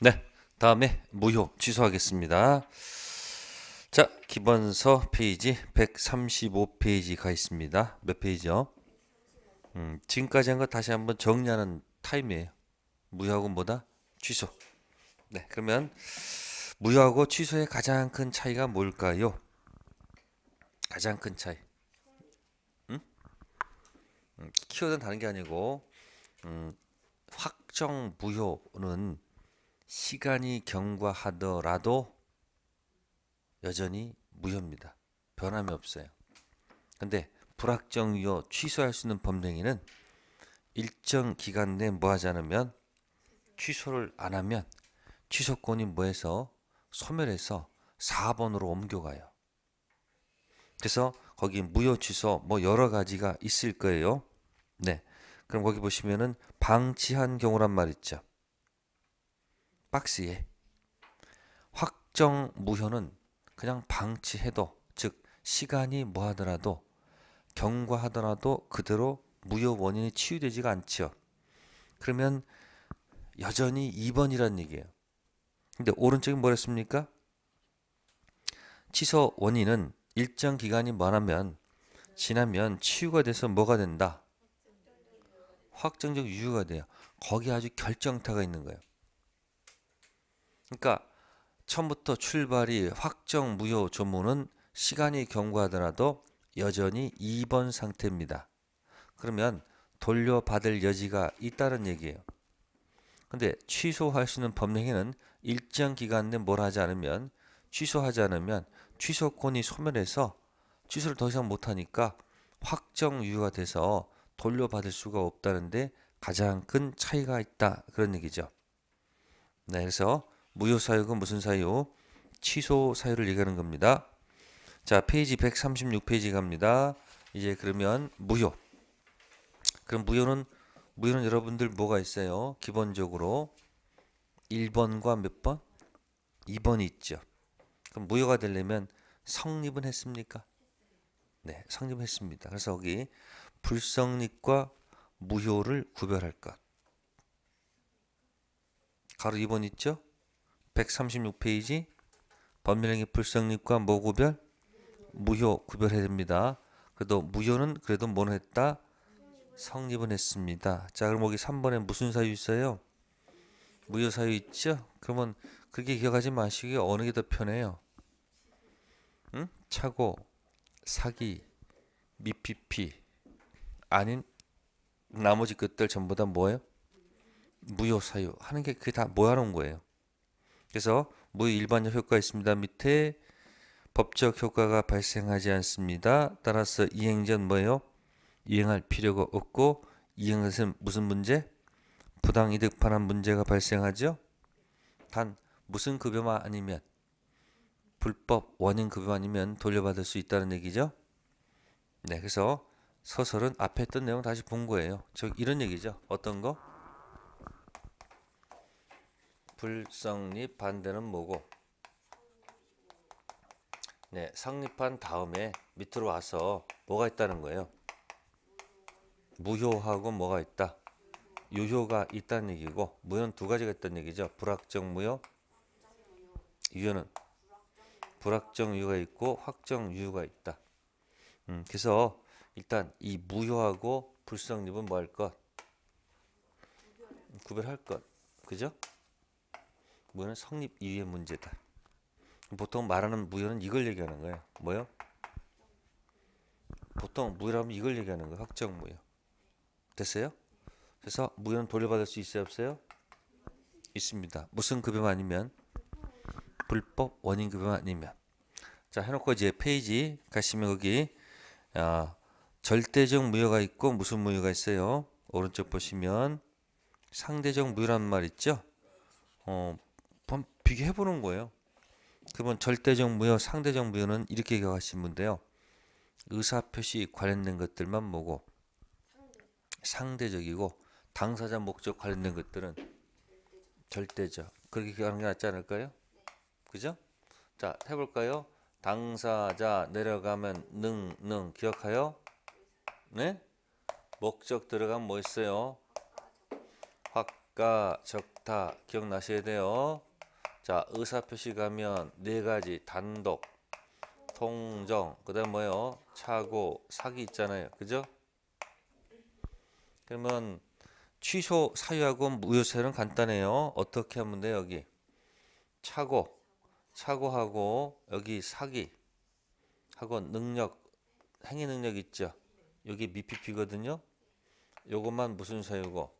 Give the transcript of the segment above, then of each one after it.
네, 다음에 무효 취소하겠습니다. 자, 기본서 페이지 135페이지 가 있습니다. 몇 페이지요? 음, 지금까지 한 거 다시 한번 정리하는 타임이에요. 무효하고 뭐다? 취소. 네, 그러면 무효하고 취소의 가장 큰 차이가 뭘까요? 가장 큰 차이. 음? 음, 키워드는 다른 게 아니고 음, 확정 무효는 시간이 경과하더라도 여전히 무효입니다. 변함이 없어요. 근데 불확정 이요 취소할 수 있는 범행위는 일정 기간 내에 뭐 하지 않으면 취소를 안 하면 취소권이 뭐해서 소멸해서 4번으로 옮겨가요. 그래서 거기 무효 취소 뭐 여러 가지가 있을 거예요. 네. 그럼 거기 보시면은 방치한 경우란 말 있죠. 박스에 확정 무효는 그냥 방치해도 즉 시간이 뭐하더라도 경과하더라도 그대로 무효 원인이 치유되지가 않지요. 그러면 여전히 2번이라는 얘기예요. 근데 오른쪽이 뭐랬습니까? 취소 원인은 일정 기간이 뭐냐면 지나면 치유가 돼서 뭐가 된다? 확정적 유효가 돼요. 거기 아주 결정타가 있는 거예요. 그러니까 처음부터 출발이 확정 무효 조문은 시간이 경과하더라도 여전히 2번 상태입니다. 그러면 돌려받을 여지가 있다는 얘기예요. 근데 취소할 수 있는 법령에는 일정 기간 내뭘 하지 않으면 취소하지 않으면 취소권이 소멸해서 취소를 더 이상 못하니까 확정 유효가 돼서 돌려받을 수가 없다는데 가장 큰 차이가 있다 그런 얘기죠. 네, 그래서 무효 사유가 무슨 사유? 취소 사유를 얘기하는 겁니다. 자, 페이지 136페이지 갑니다. 이제 그러면 무효. 그럼 무효는 무효는 여러분들 뭐가 있어요? 기본적으로 1번과 몇 번? 2번이 있죠. 그럼 무효가 되려면 성립은 했습니까? 네, 성립했습니다. 그래서 여기 불성립과 무효를 구별할 것. 가로 2번 있죠? 136페이지 법률행위 불성립과 모구별 무효 구별해야 됩니다. 그래도 무효는 그래도 뭐는 했다? 성립은 했습니다. 자 그럼 여기 3번에 무슨 사유 있어요? 무효 사유 있죠? 그러면 그렇게 기억하지 마시고 어느 게 더 편해요? 응? 차고 사기 미피피 아닌 나머지 것들 전부 다 뭐예요? 무효 사유 하는 게 그게 다 뭐하는 거예요. 그래서 무일반적 효과 가 있습니다. 밑에 법적 효과가 발생하지 않습니다. 따라서 이행 전 뭐예요? 이행할 필요가 없고 이행은 무슨 문제? 부당이득 판환 문제가 발생하죠. 단 무슨 급여만 아니면 불법 원인 급여만 아니면 돌려받을 수 있다는 얘기죠. 네, 그래서 서설은 앞에 했던 내용 다시 본 거예요. 즉 이런 얘기죠. 어떤 거? 불성립 반대는 뭐고? 네, 성립한 다음에 밑으로 와서 뭐가 있다는 거예요? 무효하고 뭐가 있다? 유효가 있다는 얘기고 무효는 두 가지가 있다는 얘기죠. 불확정 무효, 유효는 불확정 유효가 있고 확정 유효가 있다. 음, 그래서 일단 이 무효하고 불성립은 뭐 할 것? 구별할 것. 그죠? 무효는 성립 이의 문제다. 보통 말하는 무효는 이걸 얘기하는 거예요. 뭐요? 보통 무효라면 이걸 얘기하는 거예요. 확정 무효. 됐어요? 그래서 무효는 돌려받을 수 있어요, 없어요? 있습니다. 무슨 급여만 아니면 불법 원인 급여만 아니면 자 해놓고 이제 페이지 가시면 거기 아, 절대적 무효가 있고 무슨 무효가 있어요? 오른쪽 보시면 상대적 무효란 말 있죠? 어, 비교해 보는 거예요. 그러 절대적 무효, 상대적 무효는 이렇게 기억하시면데요 의사표시 관련된 것들만 보고 상대. 적이고 당사자 목적 관련된 것들은 절대적. 그렇게 기억하는 게 낫지 않을까요? 그죠? 자, 해볼까요? 당사자 내려가면 능, 능 기억하여? 네? 목적 들어가면 뭐 있어요? 가 적다 기억나셔야 돼요. 자 의사표시 가면 네 가지 단독 통정 그 다음 뭐요 차고 사기 있잖아요 그죠 그러면 취소 사유하고 무효세는 간단해요 어떻게 하면 돼 여기 차고 차고하고 여기 사기 하고 능력 행위 능력 있죠 여기 미피피거든요 요것만 무슨 사유고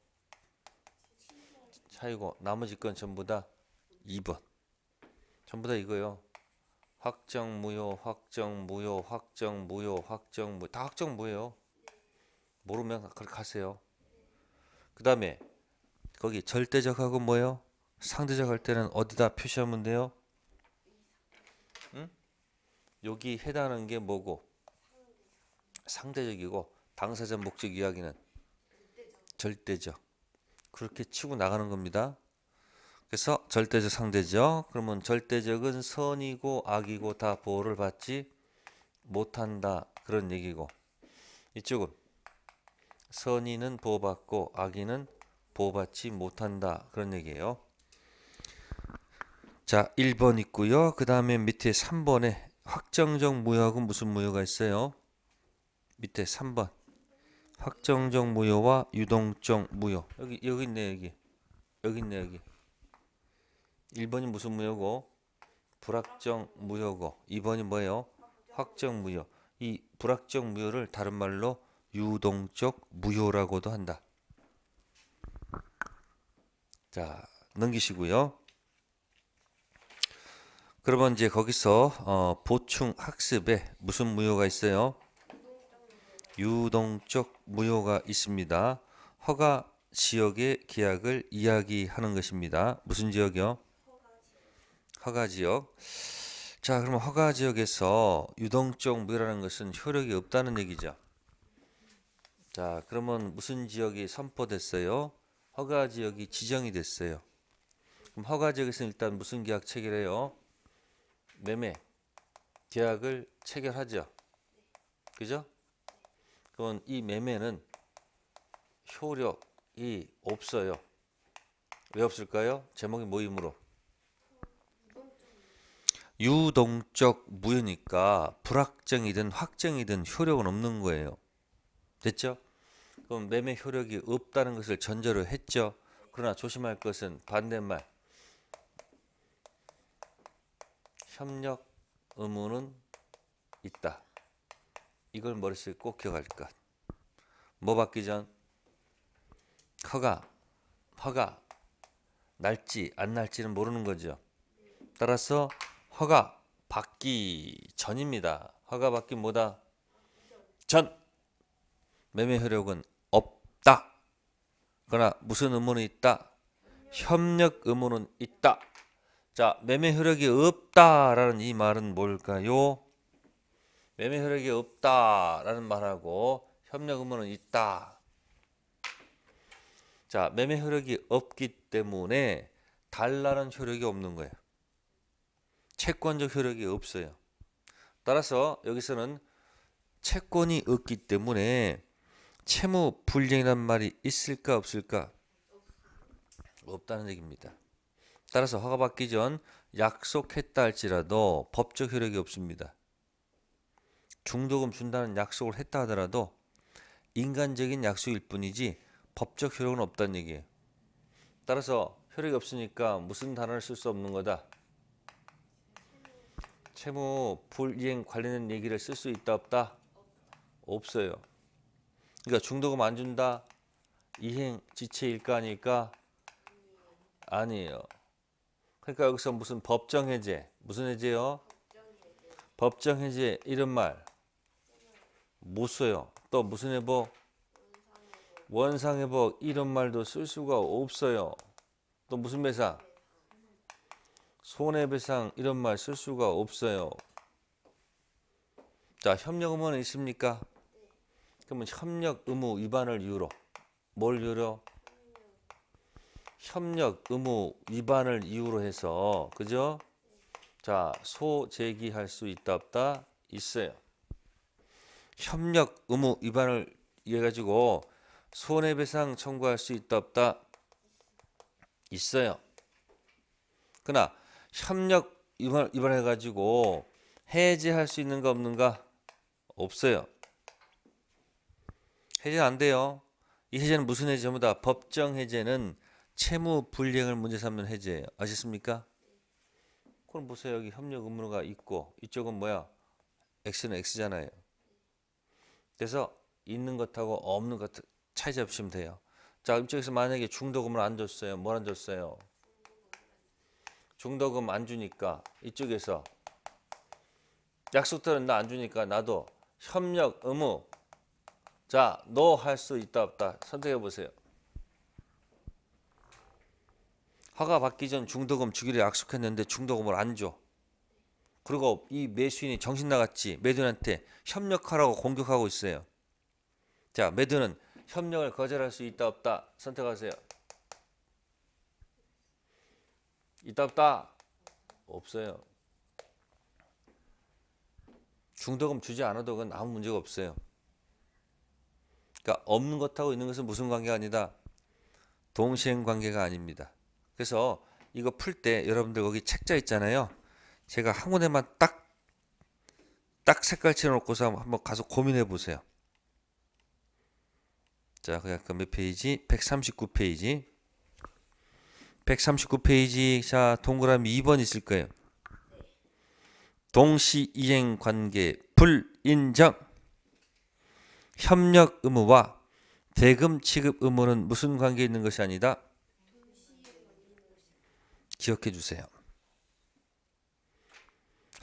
차이고 나머지 건 전부 다 2번. 전부 다 이거요. 확정 무효, 확정 무효, 확정 무효, 확정 무. 다 확정 무효. 모르면 그렇게 하세요. 그다음에 거기 절대적하고 뭐예요? 상대적 할 때는 어디다 표시하면 돼요? 응? 여기 해당하는 게 뭐고? 상대적이고 당사자 목적 이야기는 절대적. 그렇게 치고 나가는 겁니다. 그래서 절대적 상대적 그러면 절대적은 선이고 악이고 다 보호를 받지 못한다 그런 얘기고 이쪽은 선이는 보호받고 악이는 보호받지 못한다 그런 얘기예요 자 1번 있고요 그 다음에 밑에 3번에 확정적 무효하고 무슨 무효가 있어요 밑에 3번 확정적 무효와 유동적 무효 여기 여기 있네 여기 여기 있네 여기 1번이 무슨 무효고? 불확정 무효고. 2번이 뭐예요? 확정 무효. 이 불확정 무효를 다른 말로 유동적 무효라고도 한다. 자, 넘기시고요. 그러면 이제 거기서 어, 보충 학습에 무슨 무효가 있어요? 유동적 무효가 있습니다. 허가 지역의 계약을 이야기하는 것입니다. 무슨 지역이요? 허가 지역. 자, 그러면 허가 지역에서 유동적 무효라는 것은 효력이 없다는 얘기죠. 자, 그러면 무슨 지역이 선포됐어요? 허가 지역이 지정이 됐어요. 그럼 허가 지역에서는 일단 무슨 계약 체결해요? 매매 계약을 체결하죠. 그죠? 그건 이 매매는 효력이 없어요. 왜 없을까요? 제목이 모임으로. 뭐 유동적 무효니까 불확정이든 확정이든 효력은 없는 거예요. 됐죠? 그럼 매매 효력이 없다는 것을 전제로 했죠. 그러나 조심할 것은 반대말. 협력 의무는 있다. 이걸 머릿속에 꼭 기억할 것. 뭐 받기 전 허가, 허가 날지 안 날지는 모르는 거죠. 따라서 허가 받기 전입니다. 허가 받기 뭐다? 전. 매매 효력은 없다. 그러나 무슨 의무는 있다? 협력 의무는 있다. 자, 매매 효력이 없다라는 이 말은 뭘까요? 매매 효력이 없다라는 말하고 협력 의무는 있다. 자, 매매 효력이 없기 때문에 달라는 효력이 없는 거예요. 채권적 효력이 없어요. 따라서 여기서는 채권이 없기 때문에 채무 불이란 행이 말이 있을까 없을까? 없다는 얘기입니다. 따라서 허가받기 전 약속했다 할지라도 법적 효력이 없습니다. 중도금 준다는 약속을 했다 하더라도 인간적인 약속일 뿐이지 법적 효력은 없다는 얘기예요. 따라서 효력이 없으니까 무슨 단어를 쓸 수 없는 거다. 채무 불이행 관련된 얘기를 쓸 수 있다 없다? 없어요. 그러니까 중도금 안 준다. 이행 지체일까 아닐까? 아니에요. 그러니까 여기서 무슨 법정 해제. 무슨 해제요? 법정 해제 이런 말못 써요. 또 무슨 회복? 원상회복 이런 말도 쓸 수가 없어요. 또 무슨 배상? 손해배상 이런 말 쓸 수가 없어요. 자, 협력 의무는 있습니까? 그러면 협력 의무 위반을 이유로 뭘 이유로? 협력 의무 위반을 이유로 해서 그죠? 자, 소 제기할 수 있다 없다 있어요. 협력 의무 위반을 이해 가지고 손해배상 청구할 수 있다 없다 있어요. 그러나 협력 이번 이번에 가지고 해제할 수 있는가 없는가 없어요. 해제는 안 돼요. 이 해제는 무슨 해제 전부 다 법정 해제는 채무 불이행을 문제 삼는 해제예요. 아셨습니까? 그럼 보세요. 여기 협력 의무가 있고 이쪽은 뭐야? x는 x잖아요. 그래서 있는 것하고 없는 것 차이 잡으시면 돼요. 자, 이쪽에서 만약에 중도금을 안 줬어요. 뭘안 줬어요? 중도금 안 주니까 이쪽에서 약속들은나 안 주니까 나도 협력 의무 자, 너 할 수 있다 없다 선택해 보세요. 허가 받기 전 중도금 주기로 약속했는데 중도금을 안 줘. 그리고 이 매수인이 정신 나갔지 매도인한테 협력하라고 공격하고 있어요. 자, 매도는 협력을 거절할 수 있다 없다 선택하세요. 있다 없다 없어요. 중도금 주지 않아도 그건 아무 문제가 없어요. 그러니까 없는 것하고 있는 것은 무슨 관계가 아니다. 동시행 관계가 아닙니다. 그래서 이거 풀 때 여러분들 거기 책자 있잖아요. 제가 한 군데만 딱 딱 색깔 칠해놓고서 한번 가서 고민해 보세요. 자, 그 약간 몇 페이지? 139페이지. 139페이지 자 동그라미 2번 있을 거예요. 동시 이행 관계 불인정 협력 의무와 대금 취급 의무는 무슨 관계에 있는 것이 아니다. 기억해 주세요.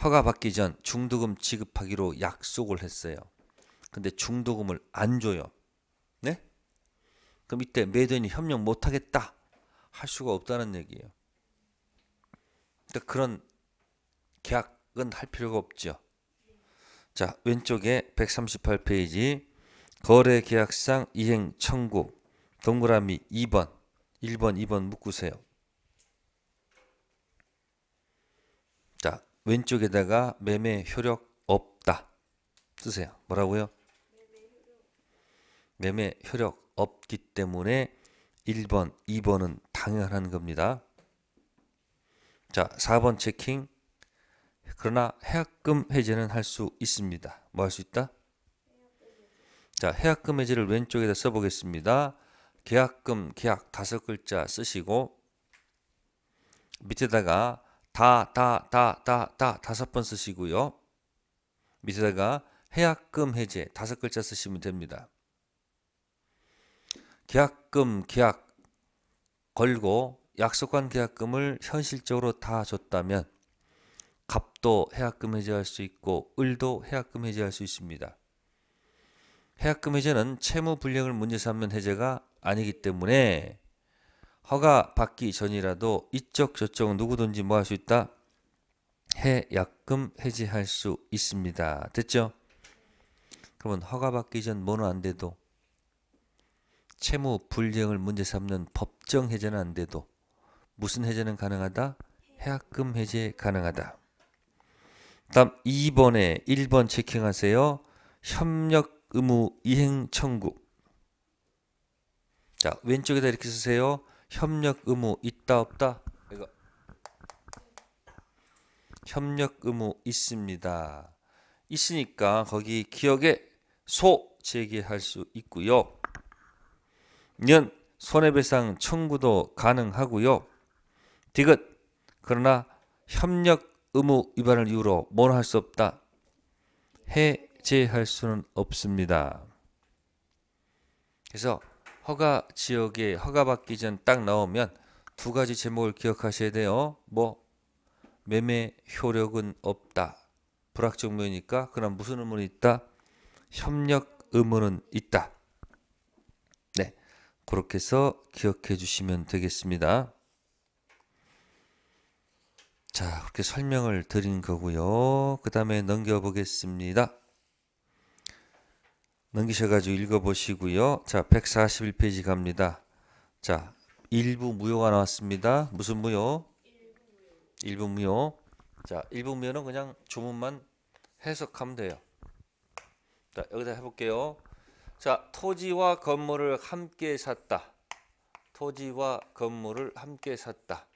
허가 받기 전 중도금 지급하기로 약속을 했어요. 근데 중도금을 안 줘요. 네? 그럼 이때 매도인이 협력 못 하겠다. 할 수가 없다는 얘기예요. 그러니까 그런 계약은 할 필요가 없죠. 자, 왼쪽에 138페이지 거래 계약상 이행 청구 동그라미 2번 1번 2번 묶으세요. 자, 왼쪽에다가 매매 효력 없다 쓰세요. 뭐라고요? 매매 효력 없기 때문에 1번, 2번은 당연한 겁니다. 자, 4번 체킹. 그러나 해약금 해제는 할 수 있습니다. 뭐 할 수 있다? 자, 해약금 해제를 왼쪽에다 써보겠습니다. 계약금, 계약 다섯 글자 쓰시고 밑에다가 다, 다, 다, 다, 다 다섯 번 쓰시고요. 밑에다가 해약금 해제 다섯 글자 쓰시면 됩니다. 계약금, 계약 걸고 약속한 계약금을 현실적으로 다 줬다면 갑도 해약금 해제할 수 있고 을도 해약금 해제할 수 있습니다. 해약금 해제는 채무 불량을 문제 삼는 해제가 아니기 때문에 허가 받기 전이라도 이쪽 저쪽 누구든지 뭐 할 수 있다? 해약금 해지할 수 있습니다. 됐죠? 그러면 허가 받기 전 뭐는 안 돼도 채무 불이행을 문제 삼는 법정 해제는 안 돼도 무슨 해제는 가능하다? 해약금 해제 가능하다. 다음 2번에 1번 체킹하세요. 협력 의무 이행 청구. 자, 왼쪽에다 이렇게 쓰세요. 협력 의무 있다 없다? 이거. 협력 의무 있습니다. 있으니까 거기 기억에 소 제기할 수 있고요. 년 손해배상 청구도 가능하고요. 디귿 그러나 협력 의무 위반을 이유로 뭐할수 없다. 해제할 수는 없습니다. 그래서 허가 지역에 허가 받기 전 딱 나오면 두 가지 제목을 기억하셔야 돼요. 뭐 매매 효력은 없다. 불확정무니까 그럼 무슨 의무는 있다? 협력 의무는 있다. 그렇게 해서 기억해 주시면 되겠습니다. 자, 그렇게 설명을 드린 거고요. 그 다음에 넘겨보겠습니다. 넘기셔가지고 읽어보시고요. 자, 141페이지 갑니다. 자, 일부 무효가 나왔습니다. 무슨 무효? 일부 무효. 자, 일부 무효는 그냥 조문만 해석하면 돼요. 자, 여기다 해볼게요. 자, 토지와 건물을 함께 샀다. 토지와 건물을 함께 샀다.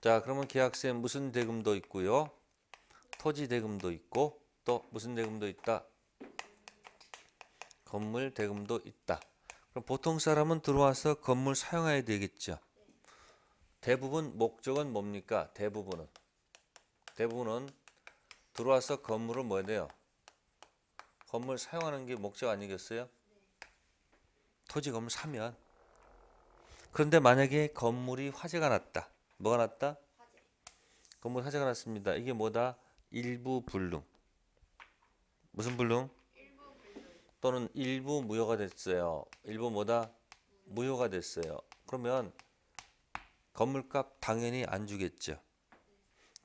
자, 그러면 계약세 무슨 대금도 있고요. 토지 대금도 있고 또 무슨 대금도 있다. 건물 대금도 있다. 그럼 보통 사람은 들어와서 건물 사용해야 되겠죠. 대부분 목적은 뭡니까? 대부분은 대부분은 들어와서 건물을 뭐 해야 돼요? 건물 사용하는 게 목적 아니겠어요? 토지 건물 사면 그런데 만약에 건물이 화재가 났다. 뭐가 났다? 화재. 건물 화재가 났습니다. 이게 뭐다? 일부 불능. 무슨 불능? 또는 일부 무효가 됐어요. 일부 뭐다? 무효가 됐어요. 그러면 건물값 당연히 안 주겠죠.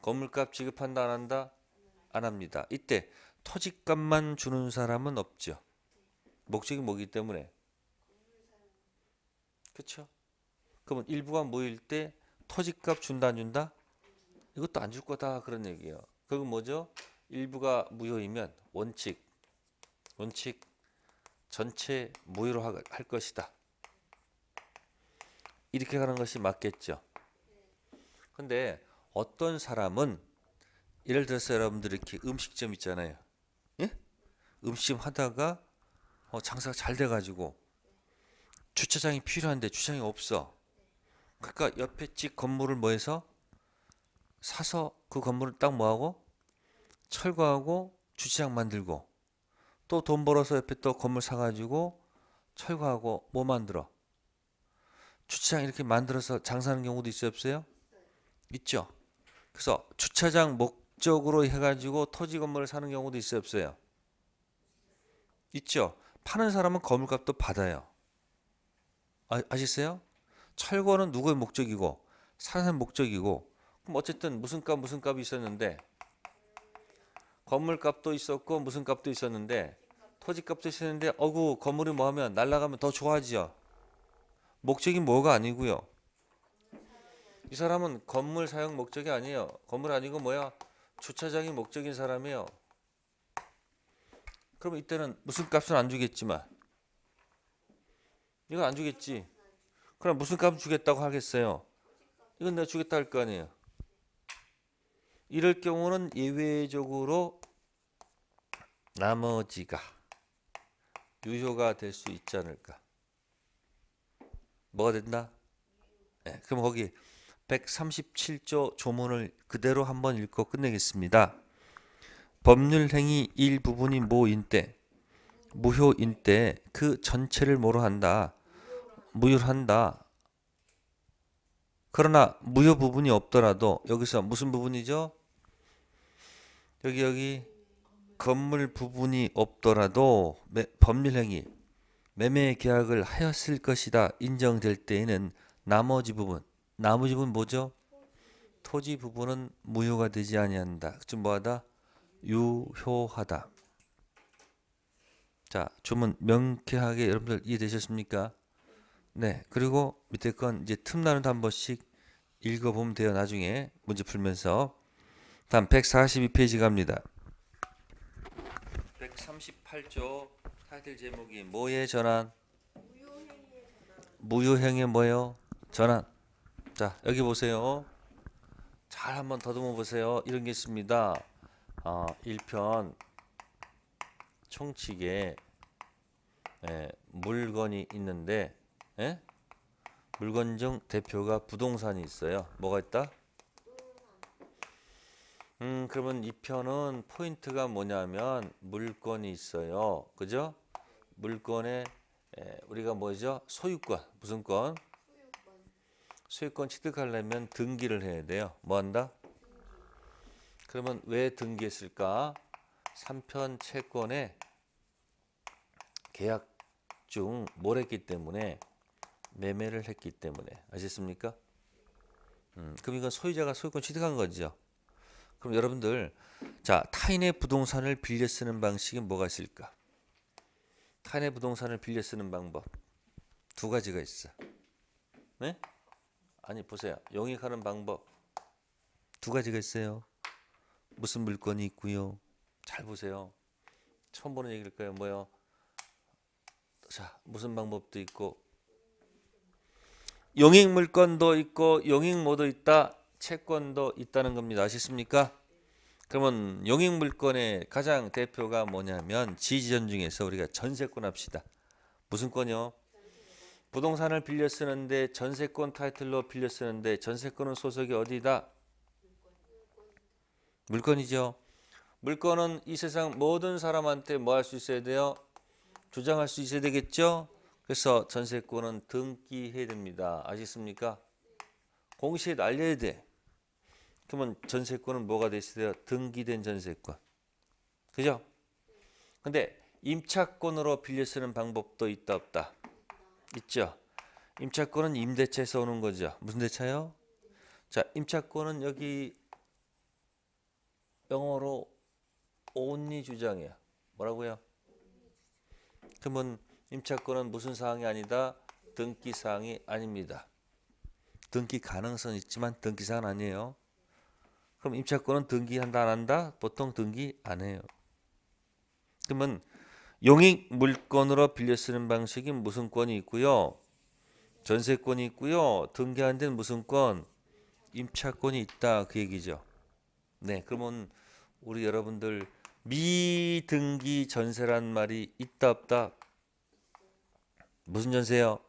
건물값 지급한다 안 한다? 안 합니다. 이때 토지값만 주는 사람은 없죠. 목적이 뭐기 때문에. 그렇죠? 그러면 일부가 모일 때 토지값 준다 안 준다? 이것도 안 줄 거다 그런 얘기예요. 그건 뭐죠? 일부가 무효이면 원칙, 원칙 전체 무효로 할 것이다. 이렇게 가는 것이 맞겠죠. 근데 어떤 사람은 예를 들어서 여러분들 이렇게 음식점 있잖아요. 음심하다가 어, 장사가 잘 돼가지고 주차장이 필요한데 주차장이 없어. 그러니까 옆에 집 건물을 뭐해서 사서 그 건물을 딱 뭐하고 철거하고 주차장 만들고 또 돈 벌어서 옆에 또 건물 사가지고 철거하고 뭐 만들어 주차장 이렇게 만들어서 장사하는 경우도 있어요 없어요? 있죠. 그래서 주차장 목적으로 해가지고 토지 건물을 사는 경우도 있어요 없어요? 있죠. 파는 사람은 건물값도 받아요. 아, 아셨어요? 철거는 누구의 목적이고 사는 사람 목적이고 그럼 어쨌든 무슨 값 무슨 값이 있었는데 건물값도 있었고 무슨 값도 있었는데 토지값도 있었는데 어구 건물이 뭐하면 날라가면 더 좋아지죠. 목적이 뭐가 아니고요. 이 사람은 건물 사용 목적이 아니에요. 건물 아니고 뭐야? 주차장이 목적인 사람이에요. 그러면 이때는 무슨 값은 안 주겠지만 이건 안 주겠지. 그럼 무슨 값 주겠다고 하겠어요? 이건 내가 주겠다 할 거 아니에요. 이럴 경우는 예외적으로 나머지가 유효가 될 수 있지 않을까? 뭐가 된다? 네, 예, 그럼 거기 137조 조문을 그대로 한번 읽고 끝내겠습니다. 법률 행위 일부분이 모인 때 무효인 때 그 전체를 모로 한다 무효한다 그러나 무효 부분이 없더라도 여기서 무슨 부분이죠 여기 여기 건물 부분이 없더라도 매, 법률 행위 매매 계약을 하였을 것이다 인정될 때에는 나머지 부분 나머지 부분 뭐죠 토지 부분은 무효가 되지 아니한다 좀 뭐하다 유효하다. 자, 주문 명쾌하게 여러분들 이해되셨습니까? 네. 그리고 밑에 건 이제 틈나는 한 번씩 읽어보면 돼요. 나중에 문제 풀면서. 다음 142페이지 갑니다. 138조 타이틀 제목이 뭐의 전환? 무효행의 뭐요 전환. 자, 여기 보세요. 잘 한번 더듬어 보세요. 이런 게 있습니다. 어, 1편 총칙에 에, 예, 물건이 있는데 에? 예? 물건 중 대표가 부동산이 있어요. 뭐가 있다? 음 그러면 이 편은 포인트가 뭐냐면 물건이 있어요. 그죠? 물건에 에, 예, 우리가 뭐죠? 소유권. 무슨 권? 소유권. 소유권 취득하려면 등기를 해야 돼요. 뭐 한다? 그러면 왜 등기했을까? 3편 채권에 계약 중 뭘 했기 때문에 매매를 했기 때문에 아셨습니까? 음, 그럼 이건 소유자가 소유권 취득한 거죠. 그럼 여러분들 자 타인의 부동산을 빌려 쓰는 방식이 뭐가 있을까? 타인의 부동산을 빌려 쓰는 방법 두 가지가 있어. 네? 아니 보세요. 영익하는 방법 두 가지가 있어요. 무슨 물건이 있고요. 잘 보세요. 처음 보는 얘기일 거예요. 뭐요? 자, 무슨 방법도 있고 용익 물건도 있고 용익 모도 있다. 채권도 있다는 겁니다. 아셨습니까? 그러면 용익 물건의 가장 대표가 뭐냐면 지지전 중에서 우리가 전세권 합시다. 무슨 권요? 이 부동산을 빌려 쓰는데 전세권 타이틀로 빌려 쓰는데 전세권은 소속이 어디다? 물건이죠. 물건은 이 세상 모든 사람한테 뭐 할 수 있어야 돼요? 주장할 수 있어야 되겠죠? 그래서 전세권은 등기해야 됩니다. 아시겠습니까? 공시에 날려야 돼. 그러면 전세권은 뭐가 됐 있어야 돼요? 등기된 전세권. 그죠? 근데 임차권으로 빌려 쓰는 방법도 있다 없다. 있죠? 임차권은 임대차에서 오는 거죠. 무슨 대차요? 자, 임차권은 여기 영어로 only 주장이야. 뭐라고요? 그러면 임차권은 무슨 사항이 아니다. 등기 사항이 아닙니다. 등기 가능성 있지만 등기 사항 아니에요. 그럼 임차권은 등기한다 안 한다? 보통 등기 안 해요. 그러면 용익 물건으로 빌려 쓰는 방식이 무슨 권이 있고요. 전세권이 있고요. 등기한 데는 무슨 권? 임차권이 있다 그 얘기죠. 네, 그러면 우리 여러분들 미등기 전세란 말이 있다 없다 무슨 전세요?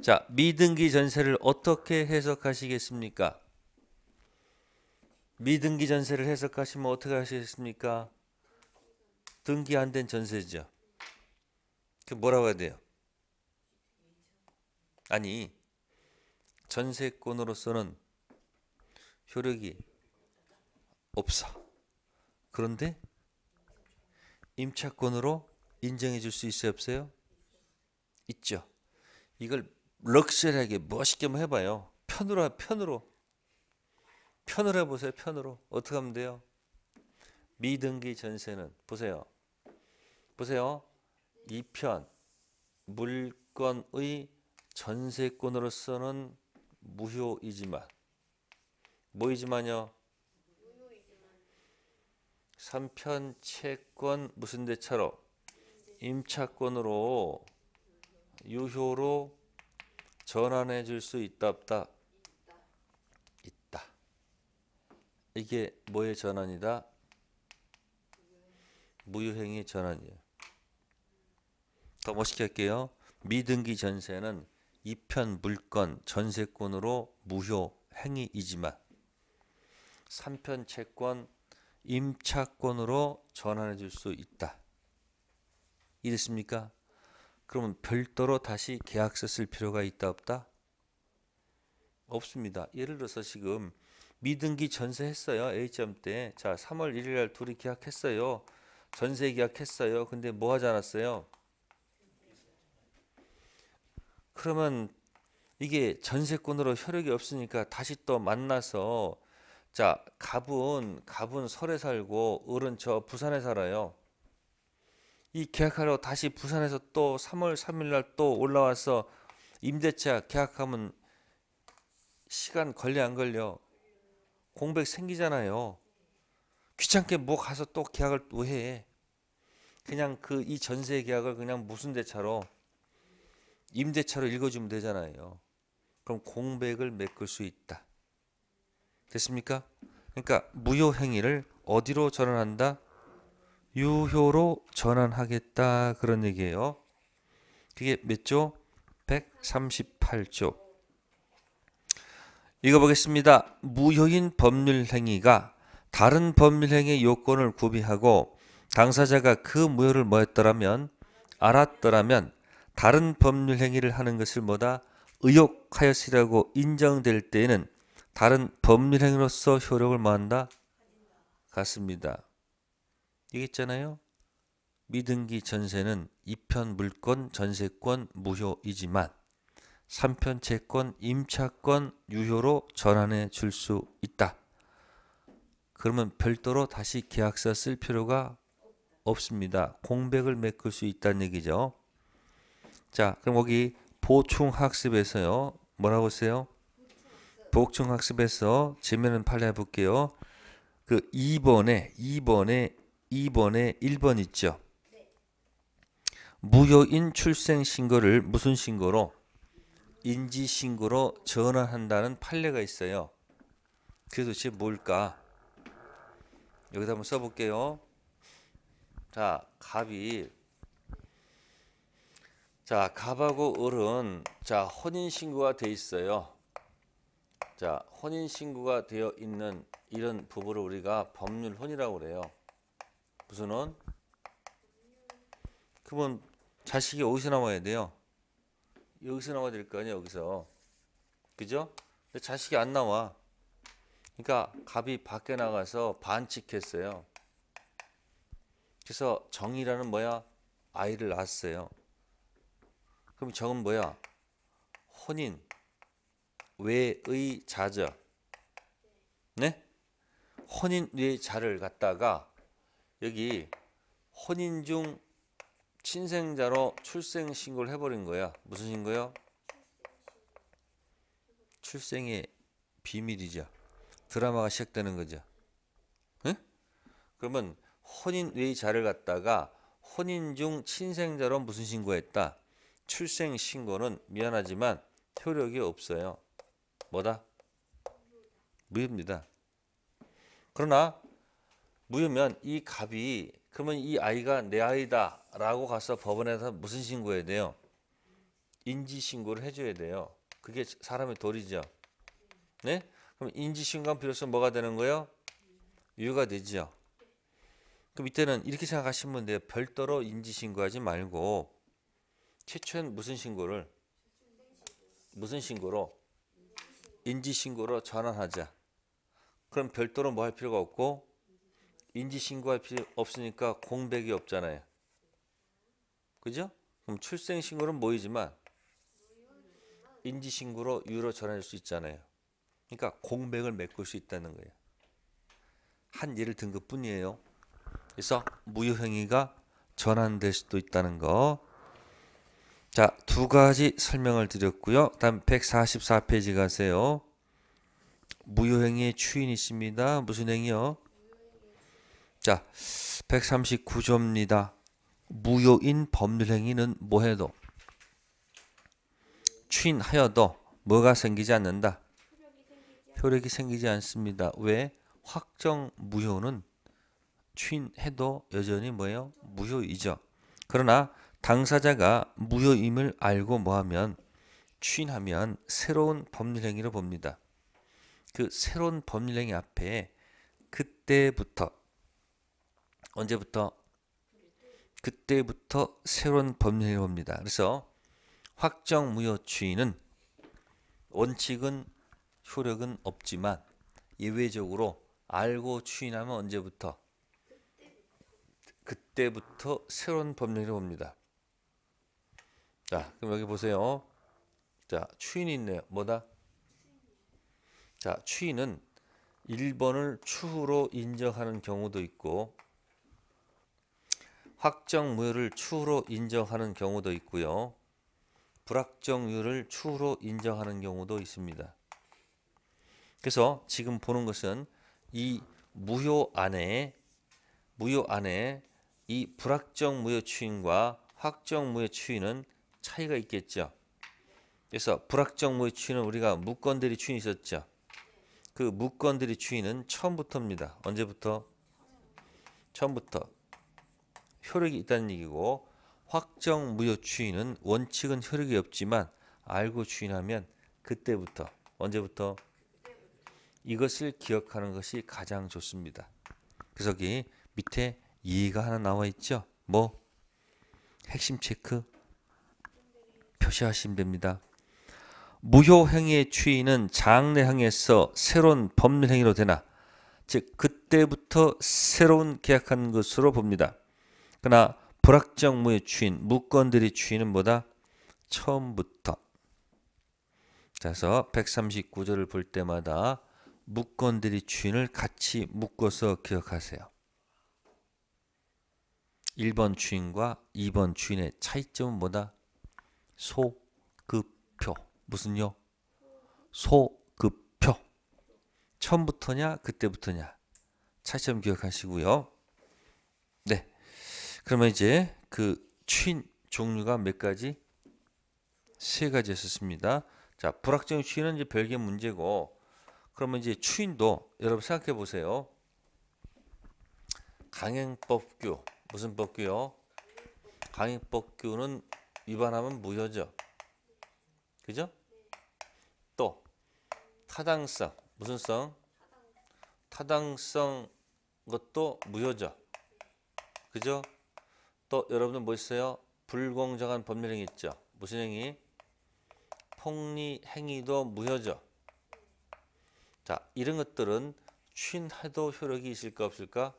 자 미등기 전세를 어떻게 해석하시겠습니까? 미등기 전세를 해석하시면 어떻게 하시겠습니까? 등기 안 된 전세죠. 그 뭐라고 해야 돼요? 아니 전세권으로서는 효력이 없어. 그런데 임차권으로 인정해 줄 수 있어요 없어요? 있죠. 이걸 럭셔리하게 멋있게만 해봐요. 편으로 편으로 편을 해보세요. 편으로 어떻게 하면 돼요? 미등기 전세는 보세요. 보세요. 2편 물건의 전세권으로서는 무효이지만 뭐이지만요? 3편 채권 무슨 대차로 임차권으로 유효로 전환해 줄 수 있다 없다 있다 이게 뭐의 전환이다 무효행위 전환이에요 더 멋있게 할게요 미등기 전세는 2편 물건 전세권으로 무효 행위이지만 3편 채권 임차권으로 전환해 줄 수 있다. 이랬습니까? 그러면 별도로 다시 계약서 쓸 필요가 있다 없다? 없습니다. 예를 들어서 지금 미등기 전세했어요. A점 때. 자, 3월 1일 날 둘이 계약했어요. 전세 계약했어요. 근데 뭐 하지 않았어요? 그러면 이게 전세권으로 효력이 없으니까 다시 또 만나서 자, 갑은 갑은 설에 살고 을은 저 부산에 살아요. 이 계약하러 다시 부산에서 또 3월 3일 날 또 올라와서 임대차 계약하면 시간 걸려 안 걸려? 공백 생기잖아요. 귀찮게 뭐 가서 또 계약을 왜 해? 그냥 그 이 전세 계약을 그냥 무슨 대차로 임대차로 읽어주면 되잖아요. 그럼 공백을 메꿀 수 있다. 됐습니까? 그러니까 무효 행위를 어디로 전환한다? 유효로 전환하겠다 그런 얘기예요. 그게 몇 조? 138조. 읽어보겠습니다. 무효인 법률 행위가 다른 법률 행위 요건을 구비하고 당사자가 그 무효를 뭐했더라면 알았더라면 다른 법률 행위를 하는 것을 뭐다 의혹하였으라고 인정될 때에는 다른 법률 행위로서 효력을 뭐한다? 같습니다. 이게 있잖아요. 미등기 전세는 2편 물건 전세권 무효이지만 3편 채권 임차권 유효로 전환해 줄 수 있다. 그러면 별도로 다시 계약서 쓸 필요가 없습니다. 공백을 메꿀 수 있다는 얘기죠. 자, 그럼 거기 보충학습에서요. 뭐라고 쓰요 복혹 학습에서 지면은 팔레 볼게요. 그 2번에 2번에 2번에 1번 있죠. 무효인 출생 신고를 무슨 신고로 인지 신고로 전환한다는 판례가 있어요. 그 도대체 뭘까? 여기다 한번 써볼게요. 자, 갑이 자, 갑하고 을은 자, 혼인 신고가 돼 있어요. 자, 혼인 신고가 되어 있는 이런 부부를 우리가 법률혼이라고 그래요. 무슨 혼? 그러 자식이 어디서 나와야 돼요? 여기서 나와야 될 거 아니에요, 여기서. 그죠? 근데 자식이 안 나와. 그러니까 갑이 밖에 나가서 반칙했어요. 그래서 정이라는 뭐야? 아이를 낳았어요. 그럼 정은 뭐야? 혼인. 외의 자죠. 네? 혼인 외 자를 갖다가 여기 혼인 중 친생자로 출생 신고를 해버린 거야. 무슨 신고요? 출생의 비밀이죠. 드라마가 시작되는 거죠. 네? 그러면 혼인 외의 자를 갖다가 혼인 중 친생자로 무슨 신고했다? 출생 신고는 미안하지만 효력이 없어요. 뭐다? 무효입니다. 그러나 무효면 이 갑이 그러면 이 아이가 내 아이다 라고 가서 법원에서 무슨 신고해야 돼요? 인지신고를 해줘야 돼요. 그게 사람의 도리죠. 네? 그럼 인지신고한 필요성 뭐가 되는 거예요? 유효가 되지 그럼 이때는 이렇게 생각하시면 분들 별도로 인지신고하지 말고 최초엔 무슨 신고를? 무슨 신고로? 인지신고로 전환하자. 그럼 별도로 뭐 할 필요가 없고 인지신고할 필요 없으니까 공백이 없잖아요. 그죠? 그럼 출생신고는 모이지만 인지신고로 유로 전환할 수 있잖아요. 그러니까 공백을 메꿀 수 있다는 거예요. 한 예를 든 것뿐이에요. 그래서 무효행위가 전환될 수도 있다는 거 자, 두 가지 설명을 드렸고요. 다음 144페이지 가세요. 무효행위의 추인이십니다. 무슨 행위요? 자, 139조입니다. 무효인 법률행위는 뭐해도 추인하여도 뭐가 생기지 않는다. 효력이 생기지 않습니다. 왜? 확정 무효는 추인해도 여전히 뭐예요? 무효이죠. 그러나 당사자가 무효임을 알고 뭐하면 취인하면 새로운 법률 행위로 봅니다. 그 새로운 법률 행위 앞에 그때부터 언제부터 그때부터 새로운 법률 행위로 봅니다. 그래서 확정 무효 취인은 원칙은 효력은 없지만 예외적으로 알고 추인하면 언제부터 그때부터 새로운 법률을 봅니다. 자, 그럼 여기 보세요. 자, 추인 있네요. 뭐다? 자, 추인은 1번을 추후로 인정하는 경우도 있고 확정무효를 추후로 인정하는 경우도 있고요. 불확정률을 추후로 인정하는 경우도 있습니다. 그래서 지금 보는 것은 이 무효 안에 무효 안에 이 불확정 무효 추인과 확정 무효 추인은 차이가 있겠죠. 그래서 불확정 무의추이는 우리가 무건들이 추이 있었죠. 그 무건들이 추이는 처음부터입니다. 언제부터? 처음부터. 효력이 있다는 얘기고 확정 무효 추이는 원칙은 효력이 없지만 알고 추인하면 그때부터 언제부터 이것을 기억하는 것이 가장 좋습니다. 그래서 여기 밑에 이해가 하나 나와 있죠. 뭐 핵심 체크 표시하시면 됩니다. 무효행위의 추이는 장래항에서 새로운 법률행위로 되나 즉 그때부터 새로운 계약한 것으로 봅니다. 그러나 불확정무의 추인, 무건들의 추이는 뭐다? 처음부터 그래서 139절을 볼 때마다 무건들의 주인을 같이 묶어서 기억하세요. 1번 주인과 2번 주인의 차이점은 뭐다? 소급표. 무슨요? 소급표. 처음부터냐, 그때부터냐. 차점 기억하시고요. 네. 그러면 이제 그 취인 종류가 몇 가지? 세 가지였었습니다. 자, 불확정 취인은 이제 별개 문제고, 그러면 이제 추인도 여러분 생각해 보세요. 강행법규 무슨 법규요? 강행법규는 위반하면 무효죠. 그죠? 또 타당성 무슨 성? 타당성 것도 무효죠. 그죠? 또 여러분들 뭐 있어요? 불공정한 법률행위 있죠. 무슨 행위? 폭리 행위도 무효죠. 자, 이런 것들은 쉰해도 효력이 있을까 없을까?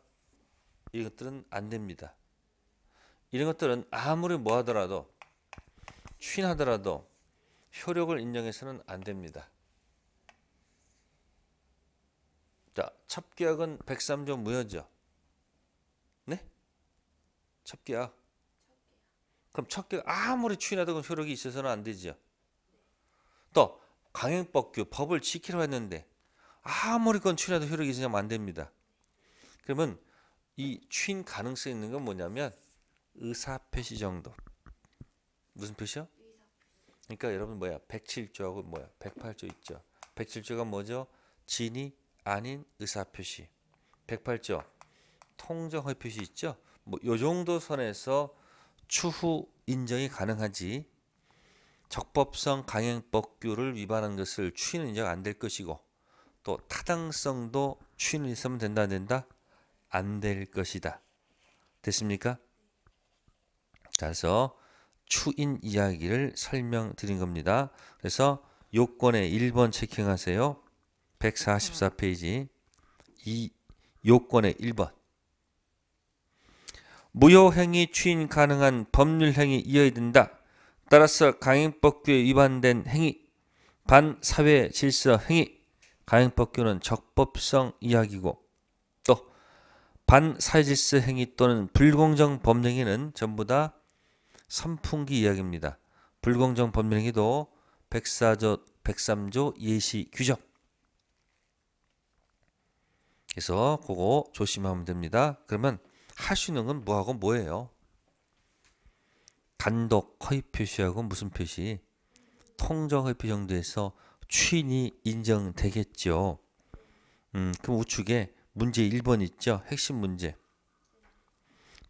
이 것들은 안 됩니다. 이런 것들은 아무리 뭐 하더라도 쉰하더라도 효력을 인정해서는 안 됩니다. 자, 첩계약은 103조 무효죠. 네? 첩계약. 그럼 첩계약 아무리 추인하다고 효력이 있어서는 안 되죠. 또 강행법규 법을 지키려 했는데 아무리 건 추인하도 효력이 있으면 안 됩니다. 그러면 이추 가능성 있는 건 뭐냐면 의사표시 정도. 무슨 표시요? 그러니까 여러분 뭐야? 107조하고 뭐야? 108조 있죠. 107조가 뭐죠? 진이 아닌 의사표시. 108조 통정의 표시 있죠. 뭐요 정도 선에서 추후 인정이 가능하지 적법성 강행법규를 위반한 것을 추인 인정 안 될 것이고 또 타당성도 추인 있으면 된다 안 된다 안 될 것이다 됐습니까? 그래서 추인 이야기를 설명드린 겁니다. 그래서 요건에 1번 체킹하세요. 144페이지 이 요건의 1번 무효행위 추인 가능한 법률행위 이어이든다. 따라서 강행법규에 위반된 행위, 반사회 질서 행위, 강행법규는 적법성 이야기고 또 반사회 질서 행위 또는 불공정 법령에는 전부 다 선풍기 이야기입니다. 불공정 법률행위도 104조, 103조 예시 규정. 그래서 그거 조심하면 됩니다. 그러면 하시는건 뭐하고 뭐예요? 단독 허위 표시하고 무슨 표시? 통정 허위 표 정도에서 취인이 인정되겠죠. 음, 그럼 우측에 문제 1번 있죠? 핵심 문제.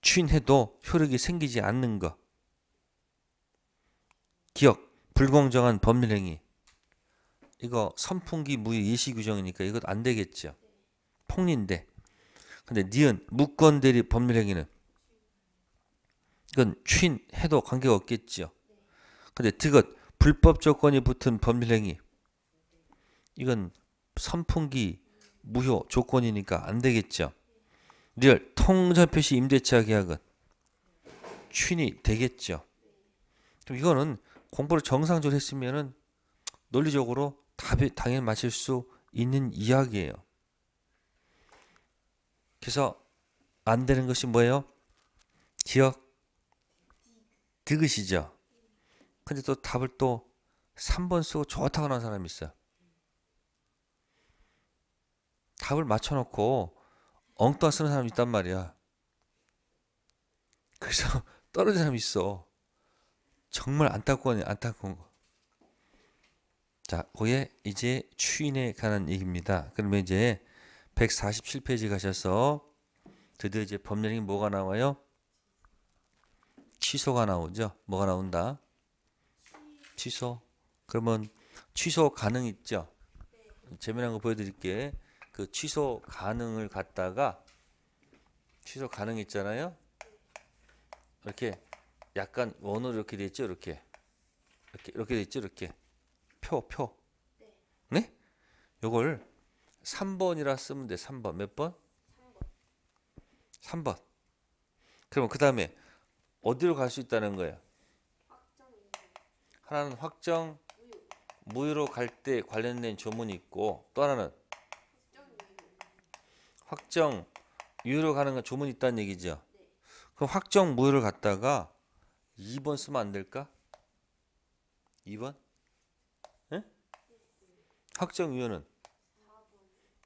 취인해도 효력이 생기지 않는 것. 기억, 불공정한 법률행위. 이거 선풍기 무효 예시 규정이니까 이것 안 되겠죠. 폭리인데. 근데 니은 무권 대리 법률행위는 이건 취인 해도 관계가 없겠지요. 근데 드것 불법 조건이 붙은 법률행위 이건 선풍기 무효 조건이니까 안 되겠죠. 리얼 통전 표시 임대차 계약은 취인이 되겠죠. 그럼 이거는 공부를 정상적으로 했으면은 논리적으로 답이 당연히 맞힐 수 있는 이야기예요. 그래서 안 되는 것이 뭐예요? 기억 디귿시죠 근데 또 답을 또 3번 쓰고 좋다고 하는 사람이 있어 답을 맞춰놓고 엉뚱한 쓰는 사람이 있단 말이야. 그래서 떨어진 사람이 있어. 정말 안타까운 안타까운 거. 자, 그게 이제 추인에 관한 얘기입니다. 그러면 이제 147페이지 가셔서 드디어 이제 법률이 뭐가 나와요? 취소가 나오죠. 뭐가 나온다? 취소. 그러면 취소 가능 있죠? 재미난 거 보여드릴게. 그 취소 가능을 갖다가 취소 가능 있잖아요. 이렇게 약간 원으로 이렇게 돼 있죠 이렇게 이렇게 이렇게 돼 있죠 이렇게 표 표. 네? 이걸 3번이라 쓰면 돼. 3번. 몇 번? 3번. 3번. 그러면 그 다음에 어디로 갈 수 있다는 거예요? 하나는 확정 무효로 갈 때 관련된 조문이 있고 또 하나는 확정 유효로 가는 건 조문이 있다는 얘기죠. 네. 그럼 확정 무효를 갔다가 2번 쓰면 안 될까? 2번? 응? 학정위원은?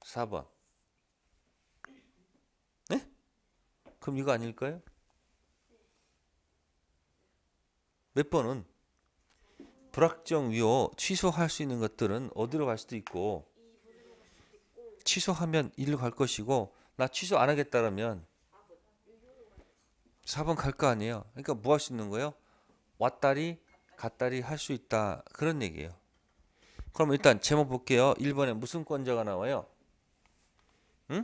4번. 4번. 네? 그럼 이거 아닐까요? 몇 번은? 불확정 위호 취소할 수 있는 것들은 어디로 갈 수도 있고 취소하면 일로 갈 것이고 나 취소 안 하겠다라면 4번 갈 거 아니에요. 그러니까 뭐 할 수 있는 거예요? 왔다리 갔다리 할 수 있다. 그런 얘기예요. 그럼 일단 제목 볼게요. 1번에 무슨 권자가 나와요? 응?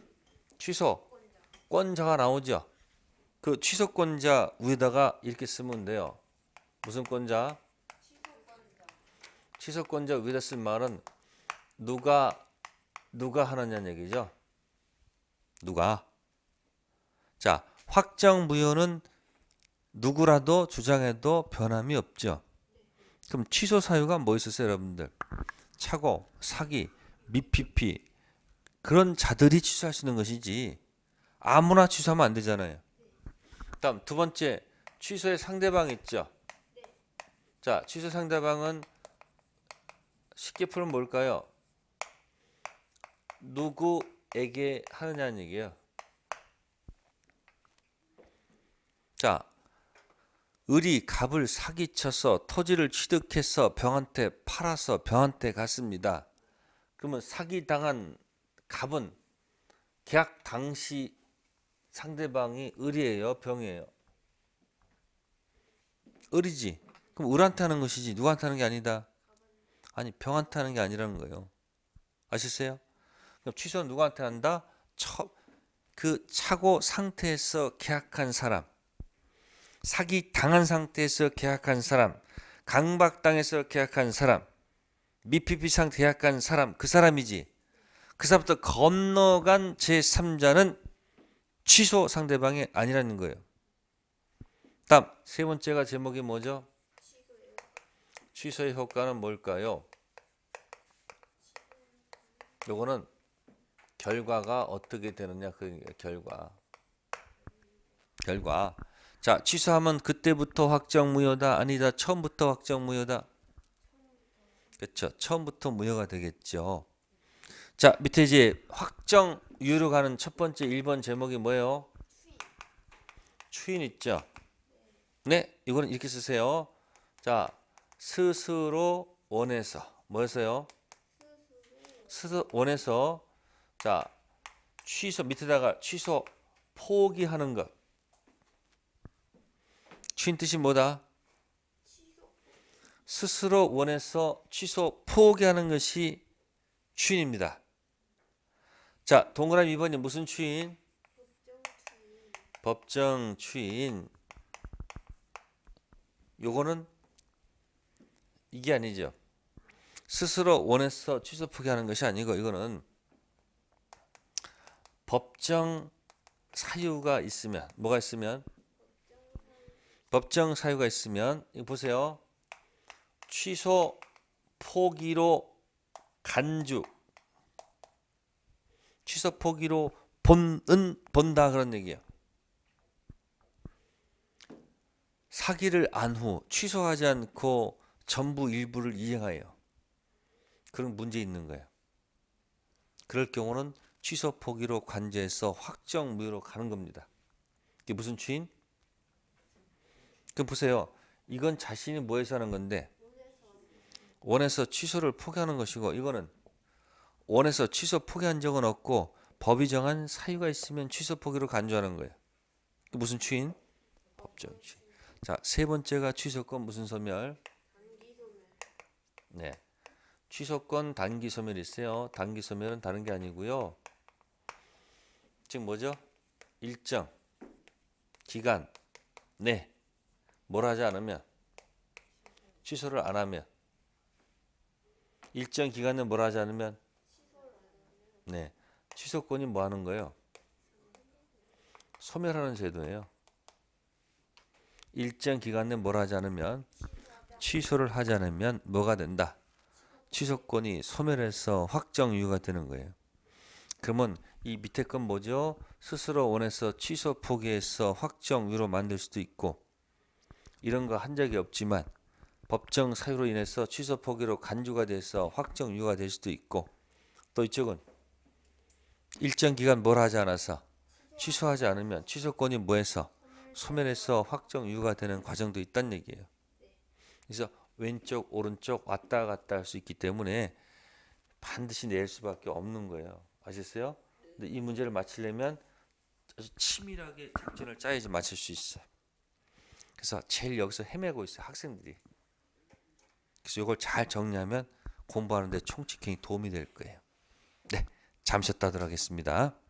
취소. 권자가 나오죠. 그 취소권자 위에다가 이렇게 쓰면 돼요. 무슨 권자? 취소권자. 취소권자 위에다 쓸 말은 누가 누가 하느냐는 얘기죠. 누가? 자, 확정 무효는 누구라도 주장해도 변함이 없죠. 그럼 취소 사유가 뭐 있었어요, 여러분들? 착오, 사기, 미피피 그런 자들이 취소할 수 있는 것이지 아무나 취소하면 안 되잖아요. 다음 두 번째 취소의 상대방 있죠. 자, 취소 상대방은 쉽게 풀면 뭘까요? 누구에게 하느냐는 얘기예요. 자, 을이 갑을 사기쳐서 토지를 취득해서 병한테 팔아서 병한테 갔습니다. 그러면 사기당한 갑은 계약 당시 상대방이 을이에요, 병이에요. 을이지. 그럼 을한테 하는 것이지 누구한테 하는 게 아니다. 아니 병한테 하는 게 아니라는 거예요. 아셨어요? 그럼 취소는 누구한테 한다? 처, 그 차고 상태에서 계약한 사람. 사기 당한 상태에서 계약한 사람, 강박당해서 계약한 사람, 미피피 상 계약한 사람, 그 사람이지. 그 사람부터 건너간 제3자는 취소 상대방이 아니라는 거예요. 다음, 세 번째가 제목이 뭐죠? 취소의 효과는 뭘까요? 요거는 결과가 어떻게 되느냐 그 결과 결과 자, 취소하면 그때부터 확정 무효다 아니다. 처음부터 확정 무효다. 그렇죠. 처음부터 무효가 되겠죠. 자, 밑에 이제 확정 유로 가는 첫 번째 1번 제목이 뭐예요? 추인 있죠. 네, 이거는 이렇게 쓰세요. 자, 스스로 원해서 뭐였어요? 스스로 원해서 자 취소 밑에다가 취소 포기하는 것쉰 뜻이 뭐다? 스스로 원해서 취소 포기하는 것이 취인입니다. 자, 동그라미 2번이 무슨 취인? 법정 취인. 요거는 이게 아니죠. 스스로 원해서 취소 포기하는 것이 아니고 이거는 법정 사유가 있으면 뭐가 있으면 법정 사유가 있으면 이거 보세요. 취소 포기로 간주 취소 포기로 본은 본다 그런 얘기야. 사기를 안 후 취소하지 않고 전부 일부를 이행하여 그런 문제 있는 거야. 그럴 경우는 취소 포기로 관제해서 확정 무효로 가는 겁니다. 이게 무슨 추인? 그럼 보세요. 이건 자신이 뭐에서 하는 건데 원에서 취소를 포기하는 것이고 이거는 원에서 취소 포기한 적은 없고 법이 정한 사유가 있으면 취소 포기로 간주하는 거예요. 그 무슨 취인? 법적 취. 자, 세 번째가 취소권 무슨 소멸? 네. 취소권 단기 소멸이 있어요. 단기 소멸은 다른 게 아니고요. 즉 뭐죠? 일정 기간 내 네. 뭘 하지 않으면 취소를 안 하면 일정 기간내 뭘 하지 않으면 네 취소권이 뭐 하는 거예요? 소멸하는 제도예요. 일정 기간 내 뭘 하지 않으면 취소를 하지 않으면 뭐가 된다? 취소권이 소멸해서 확정 이유가 되는 거예요. 그러면 이 밑에 건 뭐죠? 스스로 원해서 취소 포기해서 확정 유로 만들 수도 있고 이런 거 한 적이 없지만 법정 사유로 인해서 취소 포기로 간주가 돼서 확정 유가 될 수도 있고 또 이쪽은 일정 기간 뭘 하지 않아서 취소하지 않으면 취소권이 뭐해서 소멸해서 확정 유가 되는 과정도 있다는 얘기예요. 그래서 왼쪽 오른쪽 왔다 갔다 할 수 있기 때문에 반드시 낼 수밖에 없는 거예요. 아셨어요? 근데 이 문제를 맞히려면 아주 치밀하게 작전을 짜야지 맞출 수 있어요. 그래서 제일 여기서 헤매고 있어요. 학생들이. 그래서 이걸 잘 정리하면 공부하는데 총칙행이 도움이 될 거예요. 네, 잠시 쉬었다 하도록 겠습니다